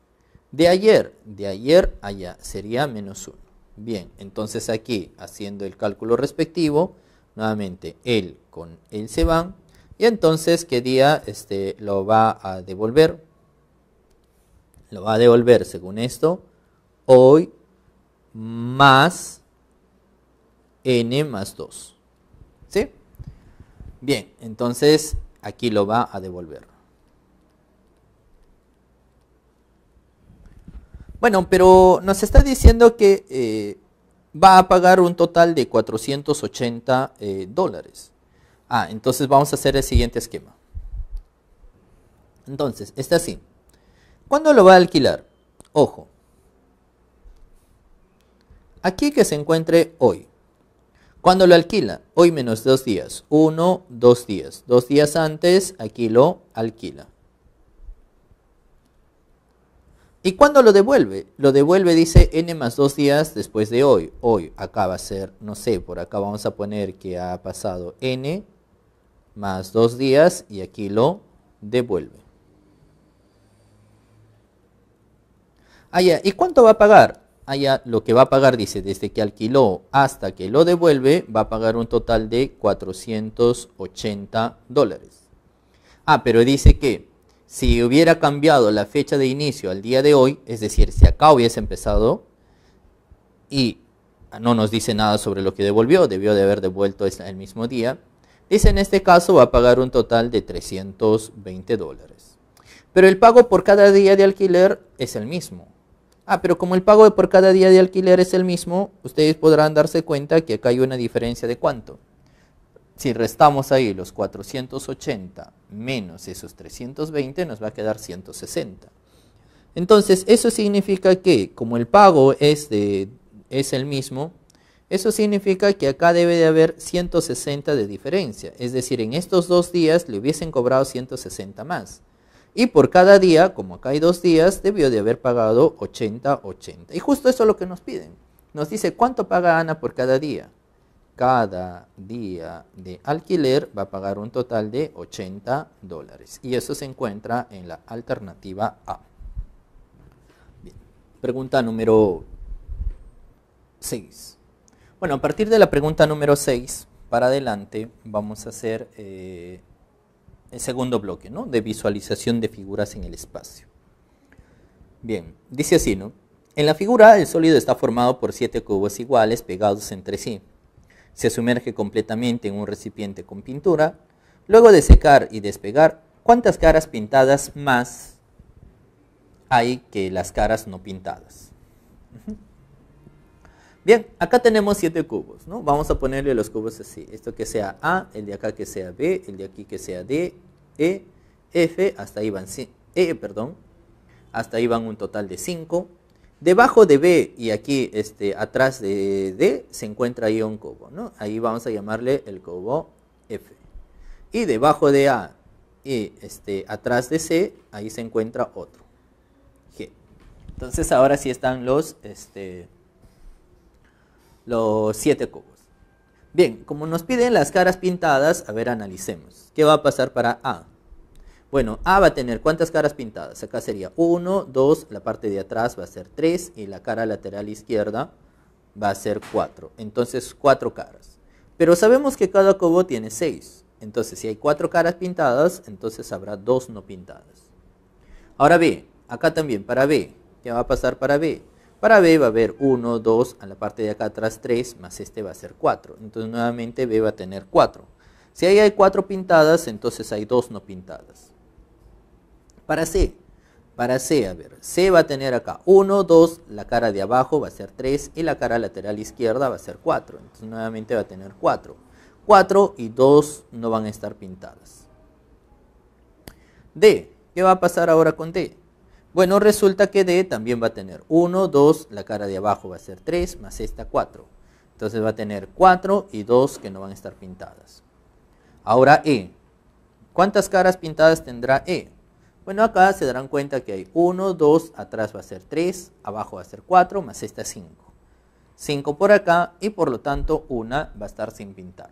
De ayer, de ayer allá, sería menos 1. Bien, entonces aquí, haciendo el cálculo respectivo, nuevamente, él con él se van, y entonces, ¿qué día este, lo va a devolver? Lo va a devolver, según esto, hoy más n más 2. ¿Sí? Bien, entonces aquí lo va a devolver. Bueno, pero nos está diciendo que eh, va a pagar un total de 480 eh, dólares. Ah, entonces vamos a hacer el siguiente esquema. Entonces, está así. ¿Cuándo lo va a alquilar? Ojo. Aquí que se encuentre hoy. ¿Cuándo lo alquila? Hoy menos dos días. Uno, dos días. Dos días antes, aquí lo alquila. ¿Y cuándo lo devuelve? Lo devuelve, dice, n más dos días después de hoy. Hoy, acá va a ser, no sé, por acá vamos a poner que ha pasado n más dos días y aquí lo devuelve. ¿y cuánto va a pagar? Allá lo que va a pagar, dice, desde que alquiló hasta que lo devuelve, va a pagar un total de 480 dólares. Ah, pero dice que si hubiera cambiado la fecha de inicio al día de hoy, es decir, si acá hubiese empezado y no nos dice nada sobre lo que devolvió, debió de haber devuelto el mismo día, ese en este caso va a pagar un total de 320 dólares. Pero el pago por cada día de alquiler es el mismo. Ah, pero como el pago por cada día de alquiler es el mismo, ustedes podrán darse cuenta que acá hay una diferencia de cuánto. Si restamos ahí los 480 menos esos 320, nos va a quedar 160. Entonces, eso significa que como el pago es, de, es el mismo, eso significa que acá debe de haber 160 de diferencia, es decir, en estos dos días le hubiesen cobrado 160 más. Y por cada día, como acá hay dos días, debió de haber pagado 80, 80. Y justo eso es lo que nos piden. Nos dice cuánto paga Ana por cada día. Cada día de alquiler va a pagar un total de 80 dólares. Y eso se encuentra en la alternativa A. Pregunta número 6. Bueno, a partir de la pregunta número 6 para adelante vamos a hacer eh, el segundo bloque, ¿no? De visualización de figuras en el espacio. Bien, dice así, ¿no? En la figura el sólido está formado por siete cubos iguales pegados entre sí. Se sumerge completamente en un recipiente con pintura. Luego de secar y despegar, ¿cuántas caras pintadas más hay que las caras no pintadas? Bien, acá tenemos siete cubos, ¿no? Vamos a ponerle los cubos así. Esto que sea A, el de acá que sea B, el de aquí que sea D, E, F, hasta ahí van, e, perdón, hasta ahí un total de 5. Debajo de B y aquí este, atrás de D se encuentra ahí un cubo, ¿no? Ahí vamos a llamarle el cubo F. Y debajo de A y este, atrás de C, ahí se encuentra otro, G. Entonces ahora sí están los... Este, los siete cubos. Bien, como nos piden las caras pintadas, a ver, analicemos. ¿Qué va a pasar para A? Bueno, A va a tener cuántas caras pintadas. Acá sería 1, 2, la parte de atrás va a ser 3 y la cara lateral izquierda va a ser 4. Entonces, 4 caras. Pero sabemos que cada cubo tiene 6. Entonces, si hay 4 caras pintadas, entonces habrá 2 no pintadas. Ahora B, acá también para B. ¿Qué va a pasar para B? Para B va a haber 1, 2, a la parte de acá atrás 3, más este va a ser 4. Entonces nuevamente B va a tener 4. Si ahí hay 4 pintadas, entonces hay 2 no pintadas. Para C, para C, a ver, C va a tener acá 1, 2, la cara de abajo va a ser 3 y la cara lateral izquierda va a ser 4. Entonces nuevamente va a tener 4. 4 y 2 no van a estar pintadas. D, ¿qué va a pasar ahora con D? Bueno, resulta que D también va a tener 1, 2, la cara de abajo va a ser 3, más esta 4. Entonces va a tener 4 y 2 que no van a estar pintadas. Ahora E. ¿Cuántas caras pintadas tendrá E? Bueno, acá se darán cuenta que hay 1, 2, atrás va a ser 3, abajo va a ser 4, más esta 5. 5 por acá y por lo tanto una va a estar sin pintar.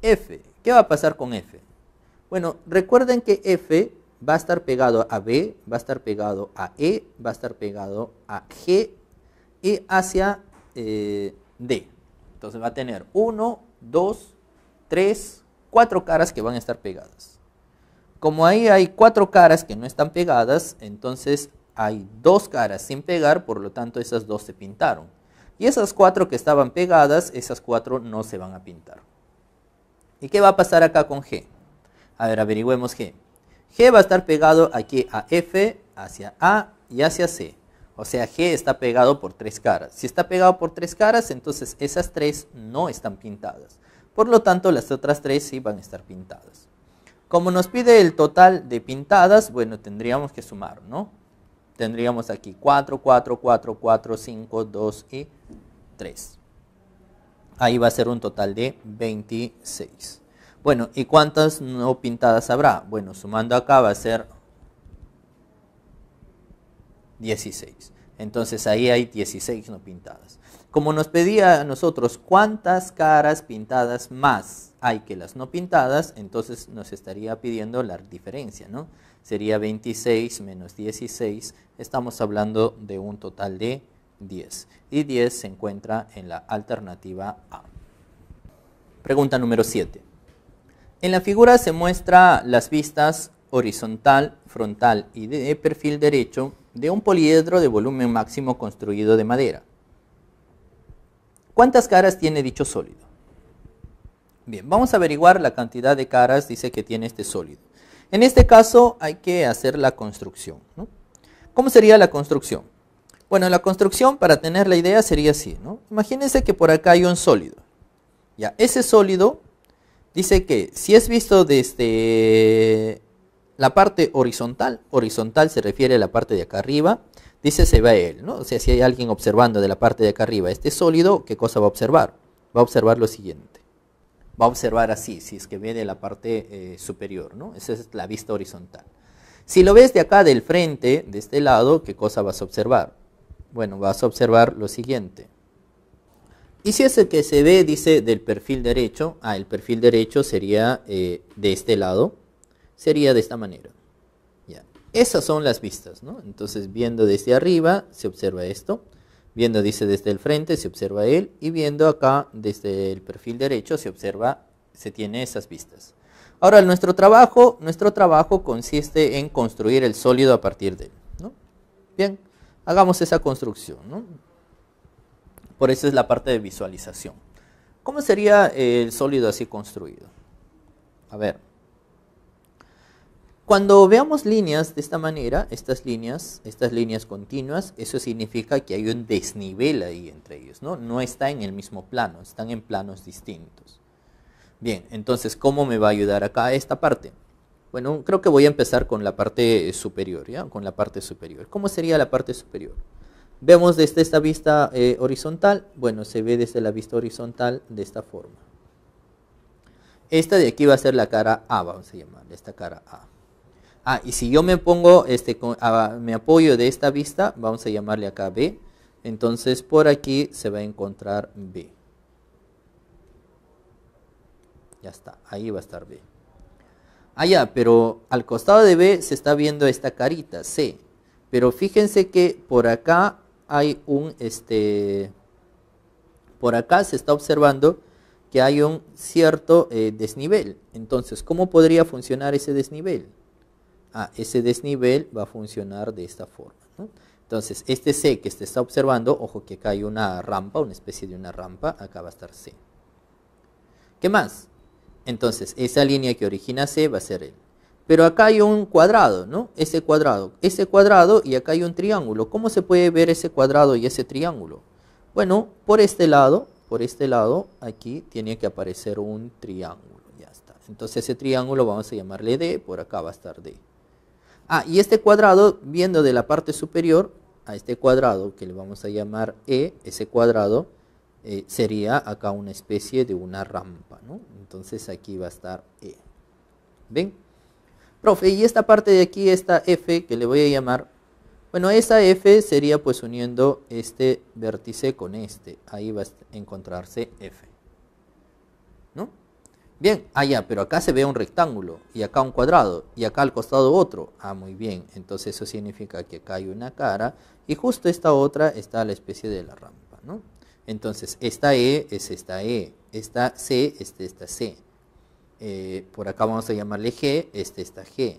F. ¿Qué va a pasar con F? Bueno, recuerden que F va a estar pegado a B, va a estar pegado a E, va a estar pegado a G y hacia eh, D. Entonces va a tener 1, 2, 3, 4 caras que van a estar pegadas. Como ahí hay cuatro caras que no están pegadas, entonces hay dos caras sin pegar, por lo tanto esas dos se pintaron. Y esas cuatro que estaban pegadas, esas cuatro no se van a pintar. ¿Y qué va a pasar acá con G? A ver, averigüemos G. G va a estar pegado aquí a F, hacia A y hacia C. O sea, G está pegado por tres caras. Si está pegado por tres caras, entonces esas tres no están pintadas. Por lo tanto, las otras tres sí van a estar pintadas. Como nos pide el total de pintadas, bueno, tendríamos que sumar, ¿no? Tendríamos aquí 4, 4, 4, 4, 5, 2 y 3. Ahí va a ser un total de 26. Bueno, ¿y cuántas no pintadas habrá? Bueno, sumando acá va a ser 16. Entonces ahí hay 16 no pintadas. Como nos pedía a nosotros cuántas caras pintadas más hay que las no pintadas, entonces nos estaría pidiendo la diferencia, ¿no? Sería 26 menos 16, estamos hablando de un total de 10. Y 10 se encuentra en la alternativa A. Pregunta número 7. En la figura se muestra las vistas horizontal, frontal y de perfil derecho de un poliedro de volumen máximo construido de madera. ¿Cuántas caras tiene dicho sólido? Bien, vamos a averiguar la cantidad de caras dice que tiene este sólido. En este caso hay que hacer la construcción. ¿Cómo sería la construcción? Bueno, la construcción para tener la idea sería así. Imagínense que por acá hay un sólido. Ya, ese sólido Dice que si es visto desde la parte horizontal, horizontal se refiere a la parte de acá arriba, dice se ve él, ¿no? O sea, si hay alguien observando de la parte de acá arriba este sólido, ¿qué cosa va a observar? Va a observar lo siguiente. Va a observar así, si es que ve de la parte eh, superior, ¿no? Esa es la vista horizontal. Si lo ves de acá del frente, de este lado, ¿qué cosa vas a observar? Bueno, vas a observar lo siguiente. Y si es el que se ve, dice, del perfil derecho, ah, el perfil derecho sería eh, de este lado, sería de esta manera. Ya. Esas son las vistas, ¿no? Entonces, viendo desde arriba, se observa esto. Viendo, dice, desde el frente, se observa él. Y viendo acá, desde el perfil derecho, se observa, se tiene esas vistas. Ahora, nuestro trabajo, nuestro trabajo consiste en construir el sólido a partir de él, ¿no? Bien, hagamos esa construcción, ¿no? Por eso es la parte de visualización. ¿Cómo sería el sólido así construido? A ver. Cuando veamos líneas de esta manera, estas líneas, estas líneas continuas, eso significa que hay un desnivel ahí entre ellos, ¿no? No está en el mismo plano, están en planos distintos. Bien, entonces, ¿cómo me va a ayudar acá esta parte? Bueno, creo que voy a empezar con la parte superior, ¿ya? Con la parte superior. ¿Cómo sería la parte superior? Vemos desde esta vista eh, horizontal, bueno, se ve desde la vista horizontal de esta forma. Esta de aquí va a ser la cara A, vamos a llamarle, esta cara A. Ah, y si yo me pongo, este, me apoyo de esta vista, vamos a llamarle acá B, entonces por aquí se va a encontrar B. Ya está, ahí va a estar B. Ah, ya, pero al costado de B se está viendo esta carita, C. Pero fíjense que por acá hay un, este, por acá se está observando que hay un cierto eh, desnivel. Entonces, ¿cómo podría funcionar ese desnivel? Ah, ese desnivel va a funcionar de esta forma. Entonces, este C que se está observando, ojo que acá hay una rampa, una especie de una rampa, acá va a estar C. ¿Qué más? Entonces, esa línea que origina C va a ser él. Pero acá hay un cuadrado, ¿no? Ese cuadrado, ese cuadrado y acá hay un triángulo. ¿Cómo se puede ver ese cuadrado y ese triángulo? Bueno, por este lado, por este lado, aquí tiene que aparecer un triángulo, ya está. Entonces ese triángulo vamos a llamarle D, por acá va a estar D. Ah, y este cuadrado, viendo de la parte superior a este cuadrado, que le vamos a llamar E, ese cuadrado, eh, sería acá una especie de una rampa, ¿no? Entonces aquí va a estar E. ¿Ven? Profe, y esta parte de aquí, esta F que le voy a llamar, bueno, esa F sería pues uniendo este vértice con este. Ahí va a encontrarse F. ¿No? Bien, allá, ah, pero acá se ve un rectángulo y acá un cuadrado y acá al costado otro. Ah, muy bien. Entonces eso significa que acá hay una cara y justo esta otra está la especie de la rampa, ¿no? Entonces esta E es esta E, esta C es esta C. Eh, por acá vamos a llamarle G, este esta G,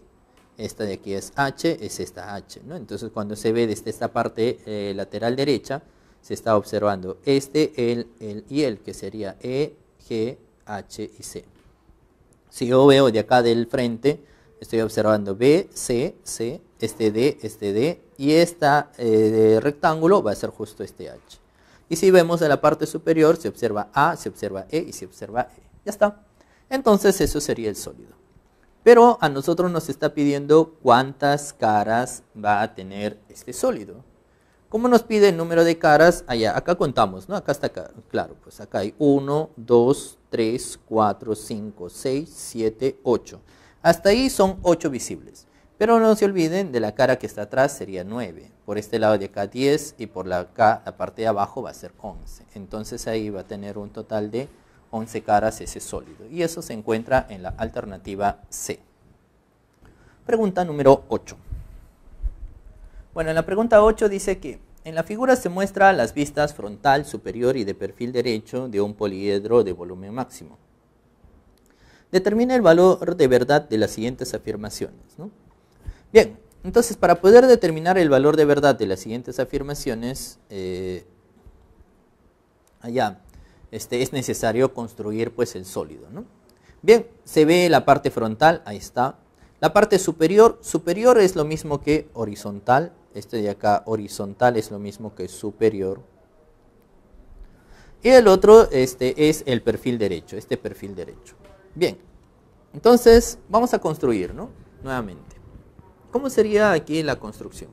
esta de aquí es H, es esta H, Entonces cuando se ve desde esta parte eh, lateral derecha, se está observando este, el, el y el, que sería E, G, H y C. Si yo veo de acá del frente, estoy observando B, C, C, este D, este D, y este rectángulo va a ser justo este H. Y si vemos en la parte superior, se observa A, se observa E y se observa E. Ya está. Entonces eso sería el sólido. Pero a nosotros nos está pidiendo cuántas caras va a tener este sólido. ¿Cómo nos pide el número de caras? Allá, acá contamos, ¿no? Acá está, acá. claro, pues acá hay 1, 2, 3, 4, 5, 6, 7, 8. Hasta ahí son 8 visibles. Pero no se olviden de la cara que está atrás sería 9, por este lado de acá 10 y por acá, la parte de abajo va a ser 11. Entonces ahí va a tener un total de 11 caras ese sólido. Y eso se encuentra en la alternativa C. Pregunta número 8. Bueno, en la pregunta 8 dice que en la figura se muestra las vistas frontal, superior y de perfil derecho de un poliedro de volumen máximo. Determina el valor de verdad de las siguientes afirmaciones. Bien, entonces para poder determinar el valor de verdad de las siguientes afirmaciones, eh, allá este, es necesario construir pues el sólido. ¿no? Bien, se ve la parte frontal, ahí está. La parte superior, superior es lo mismo que horizontal. Este de acá, horizontal, es lo mismo que superior. Y el otro este, es el perfil derecho, este perfil derecho. Bien, entonces vamos a construir, ¿no? Nuevamente. ¿Cómo sería aquí la construcción?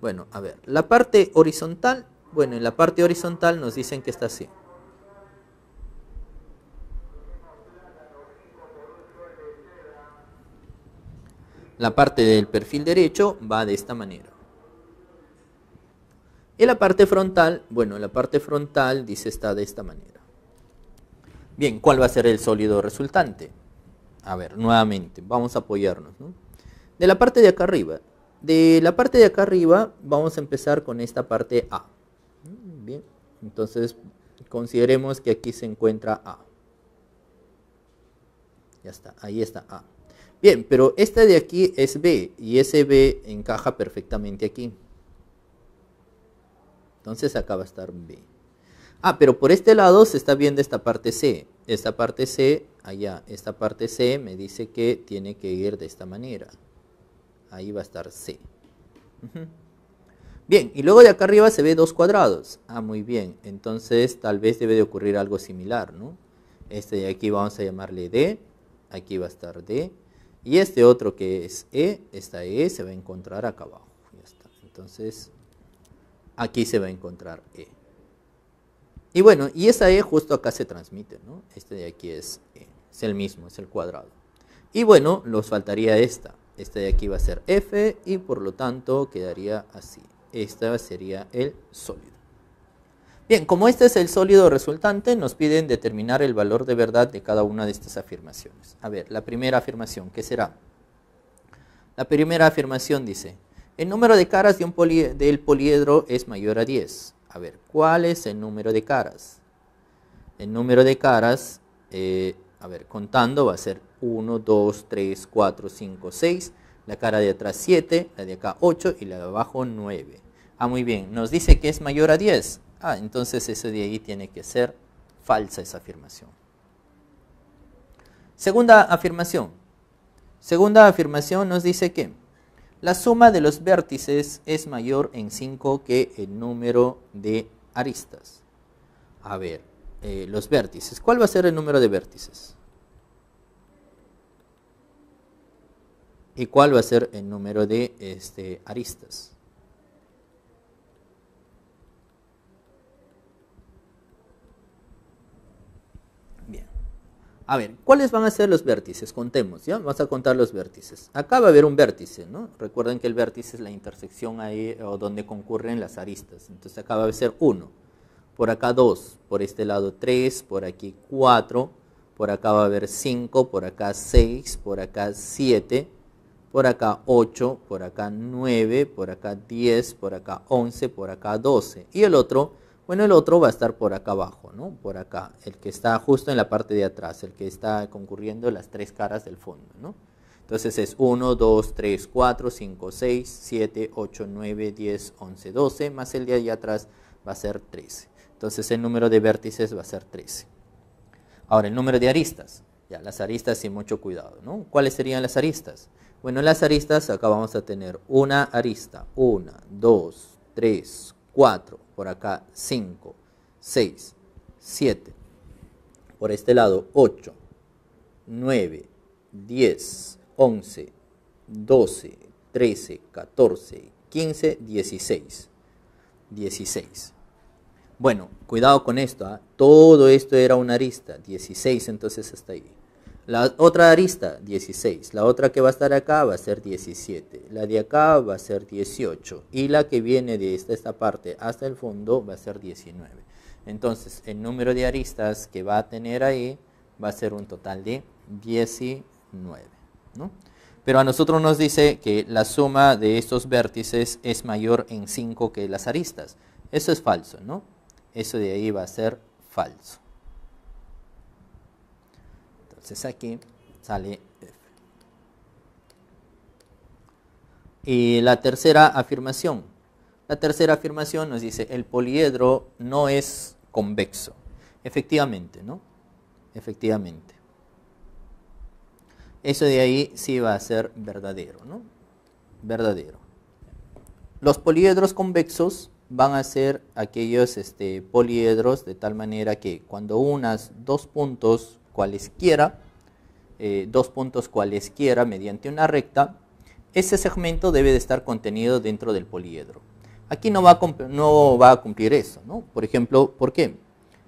Bueno, a ver, la parte horizontal, bueno, en la parte horizontal nos dicen que está así. La parte del perfil derecho va de esta manera. Y la parte frontal, bueno, la parte frontal dice está de esta manera. Bien, ¿cuál va a ser el sólido resultante? A ver, nuevamente, vamos a apoyarnos. De la parte de acá arriba. De la parte de acá arriba vamos a empezar con esta parte A. Mm, bien, entonces consideremos que aquí se encuentra A. Ya está, ahí está A. Bien, pero esta de aquí es B y ese B encaja perfectamente aquí. Entonces acá va a estar B. Ah, pero por este lado se está viendo esta parte C. Esta parte C, allá, esta parte C me dice que tiene que ir de esta manera. Ahí va a estar C. Bien, y luego de acá arriba se ve dos cuadrados. Ah, muy bien. Entonces tal vez debe de ocurrir algo similar, ¿no? Este de aquí vamos a llamarle D. Aquí va a estar D y este otro que es E, esta E se va a encontrar acá abajo. Entonces, aquí se va a encontrar E. Y bueno, y esta E justo acá se transmite, ¿no? Este de aquí es E, es el mismo, es el cuadrado. Y bueno, nos faltaría esta. Esta de aquí va a ser F y por lo tanto quedaría así. Esta sería el sólido. Bien, como este es el sólido resultante, nos piden determinar el valor de verdad de cada una de estas afirmaciones. A ver, la primera afirmación, ¿qué será? La primera afirmación dice, el número de caras de un del poliedro es mayor a 10. A ver, ¿cuál es el número de caras? El número de caras, eh, a ver, contando va a ser 1, 2, 3, 4, 5, 6, la cara de atrás 7, la de acá 8 y la de abajo 9. Ah, muy bien, nos dice que es mayor a 10. Ah, entonces eso de ahí tiene que ser falsa esa afirmación. Segunda afirmación. Segunda afirmación nos dice que la suma de los vértices es mayor en 5 que el número de aristas. A ver, eh, los vértices. ¿Cuál va a ser el número de vértices? ¿Y cuál va a ser el número de este, aristas? A ver, ¿cuáles van a ser los vértices? Contemos, ¿ya? Vamos a contar los vértices. Acá va a haber un vértice, ¿no? Recuerden que el vértice es la intersección ahí eh, o donde concurren las aristas. Entonces acá va a ser 1, por acá 2, por este lado 3, por aquí 4, por acá va a haber 5, por acá 6, por acá 7, por acá 8, por acá 9, por acá 10, por acá 11, por acá 12. Y el otro bueno, el otro va a estar por acá abajo, ¿no? Por acá, el que está justo en la parte de atrás, el que está concurriendo las tres caras del fondo, ¿no? Entonces es 1, 2, 3, 4, 5, 6, 7, 8, 9, 10, 11, 12, más el de allá atrás va a ser 13. Entonces el número de vértices va a ser 13. Ahora, el número de aristas. Ya, las aristas sin mucho cuidado, ¿no? ¿Cuáles serían las aristas? Bueno, las aristas acá vamos a tener una arista, 1, 2, 3, 4, por acá 5, 6, 7, por este lado 8, 9, 10, 11, 12, 13, 14, 15, 16. 16. Bueno, cuidado con esto. ¿ah? Todo esto era una arista. 16 entonces hasta ahí. La otra arista, 16. La otra que va a estar acá va a ser 17. La de acá va a ser 18. Y la que viene de esta, parte hasta el fondo va a ser 19. Entonces, el número de aristas que va a tener ahí va a ser un total de 19. Pero a nosotros nos dice que la suma de estos vértices es mayor en 5 que las aristas. Eso es falso, ¿no? Eso de ahí va a ser falso. Entonces aquí sale F. Y la tercera afirmación. La tercera afirmación nos dice, el poliedro no es convexo. Efectivamente, ¿no? Efectivamente. Eso de ahí sí va a ser verdadero, ¿no? Verdadero. Los poliedros convexos van a ser aquellos este, poliedros de tal manera que cuando unas dos puntos cualesquiera, eh, dos puntos cualesquiera mediante una recta, ese segmento debe de estar contenido dentro del poliedro. Aquí no va a, cumplir eso, ¿no? Por ejemplo, ¿por qué?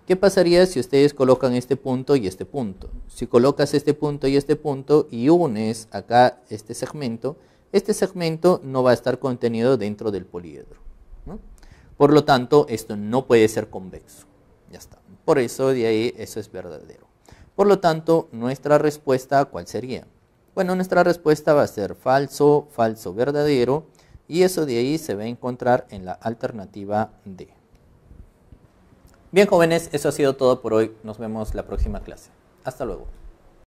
¿Qué pasaría si ustedes colocan este punto y este punto? Si colocas este punto y este punto y unes acá este segmento, este segmento no va a estar contenido dentro del poliedro. Por lo tanto, esto no puede ser convexo. Ya está. Por eso de ahí eso es verdadero. Por lo tanto, nuestra respuesta, ¿cuál sería? Bueno, nuestra respuesta va a ser falso, falso, verdadero, y eso de ahí se va a encontrar en la alternativa D. Bien jóvenes, eso ha sido todo por hoy. Nos vemos la próxima clase. Hasta luego.